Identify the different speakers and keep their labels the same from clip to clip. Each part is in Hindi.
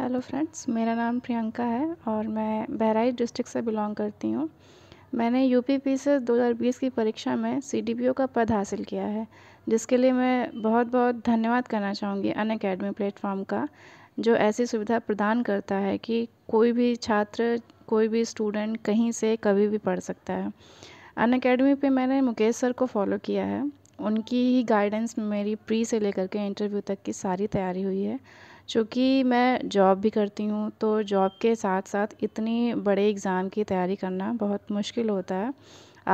Speaker 1: हेलो फ्रेंड्स मेरा नाम प्रियंका है और मैं बहराइच डिस्ट्रिक्ट से बिलोंग करती हूँ मैंने यू पी पी से बीस की परीक्षा में ओ का पद हासिल किया है जिसके लिए मैं बहुत बहुत धन्यवाद करना चाहूँगी अन अकेडमी प्लेटफॉर्म का जो ऐसी सुविधा प्रदान करता है कि कोई भी छात्र कोई भी स्टूडेंट कहीं से कभी भी पढ़ सकता है अन अकेडमी पर मैंने मुकेश सर को फॉलो किया है उनकी ही गाइडेंस में मेरी प्री से लेकर के इंटरव्यू तक की सारी तैयारी हुई है चूँकि मैं जॉब भी करती हूँ तो जॉब के साथ साथ इतनी बड़े एग्ज़ाम की तैयारी करना बहुत मुश्किल होता है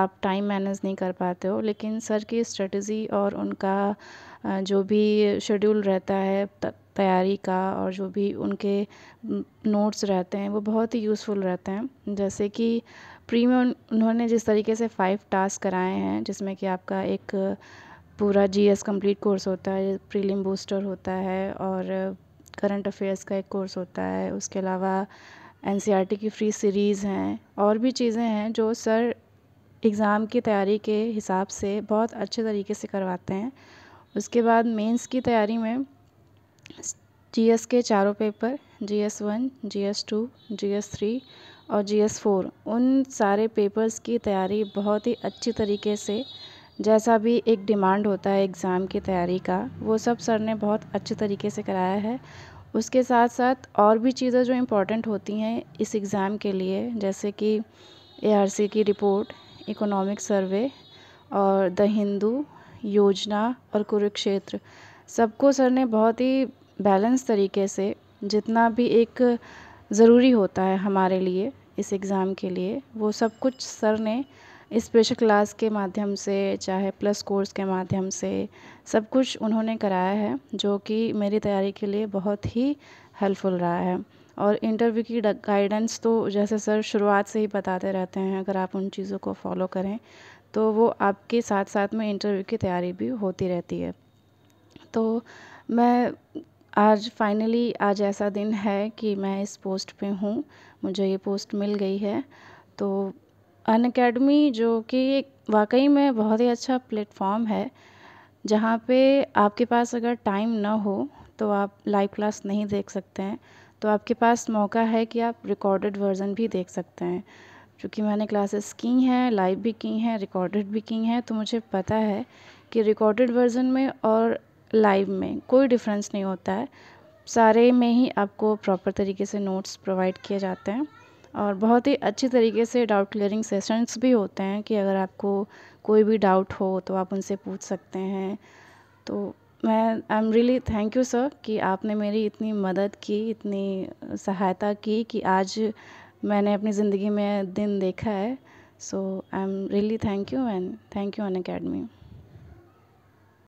Speaker 1: आप टाइम मैनेज नहीं कर पाते हो लेकिन सर की स्ट्रेटजी और उनका जो भी शेड्यूल रहता है तैयारी का और जो भी उनके नोट्स रहते हैं वो बहुत ही यूज़फुल रहते हैं जैसे कि प्री में उन्होंने जिस तरीके से फ़ाइव टास्क कराए हैं जिसमें कि आपका एक पूरा जीएस कंप्लीट कोर्स होता है प्रीलिम बूस्टर होता है और करंट अफ़ेयर्स का एक कोर्स होता है उसके अलावा एन e की फ़्री सीरीज़ हैं और भी चीज़ें हैं जो सर एग्ज़ाम की तैयारी के हिसाब से बहुत अच्छे तरीके से करवाते हैं उसके बाद मेंस की तैयारी में जी के चारों paper G S one G S two G S three और जी एस फोर उन सारे पेपर्स की तैयारी बहुत ही अच्छी तरीके से जैसा भी एक डिमांड होता है एग्ज़ाम की तैयारी का वो सब सर ने बहुत अच्छे तरीके से कराया है उसके साथ साथ और भी चीज़ें जो इम्पोर्टेंट होती हैं इस एग्ज़ाम के लिए जैसे कि ए की रिपोर्ट इकोनॉमिक सर्वे और द हिंदू योजना और कुरुक्षेत्र सबको सर ने बहुत ही बैलेंस तरीके से जितना भी एक ज़रूरी होता है हमारे लिए इस एग्ज़ाम के लिए वो सब कुछ सर ने स्पेशल क्लास के माध्यम से चाहे प्लस कोर्स के माध्यम से सब कुछ उन्होंने कराया है जो कि मेरी तैयारी के लिए बहुत ही हेल्पफुल रहा है और इंटरव्यू की गाइडेंस तो जैसे सर शुरुआत से ही बताते रहते हैं अगर आप उन चीज़ों को फॉलो करें तो वो आपके साथ साथ में इंटरव्यू की तैयारी भी होती रहती है तो मैं आज फाइनली आज ऐसा दिन है कि मैं इस पोस्ट पे हूँ मुझे ये पोस्ट मिल गई है तो अन अकेडमी जो कि वाकई में बहुत ही अच्छा प्लेटफ़ॉर्म है जहाँ पे आपके पास अगर टाइम ना हो तो आप लाइव क्लास नहीं देख सकते हैं तो आपके पास मौका है कि आप रिकॉर्डेड वर्ज़न भी देख सकते हैं क्योंकि मैंने क्लासेस की हैं लाइव भी की हैं रिकॉर्डेड भी की हैं तो मुझे पता है कि रिकॉर्डेड वर्ज़न में और लाइव में कोई डिफरेंस नहीं होता है सारे में ही आपको प्रॉपर तरीके से नोट्स प्रोवाइड किए जाते हैं और बहुत ही अच्छी तरीके से डाउट क्लियरिंग सेशंस भी होते हैं कि अगर आपको कोई भी डाउट हो तो आप उनसे पूछ सकते हैं तो मैं I am really thank you sir कि आपने मेरी इतनी मदद की इतनी सहायता की कि आज मैंने अपनी ज़िंदगी में दिन देखा है so I am really thank you and thank you on academy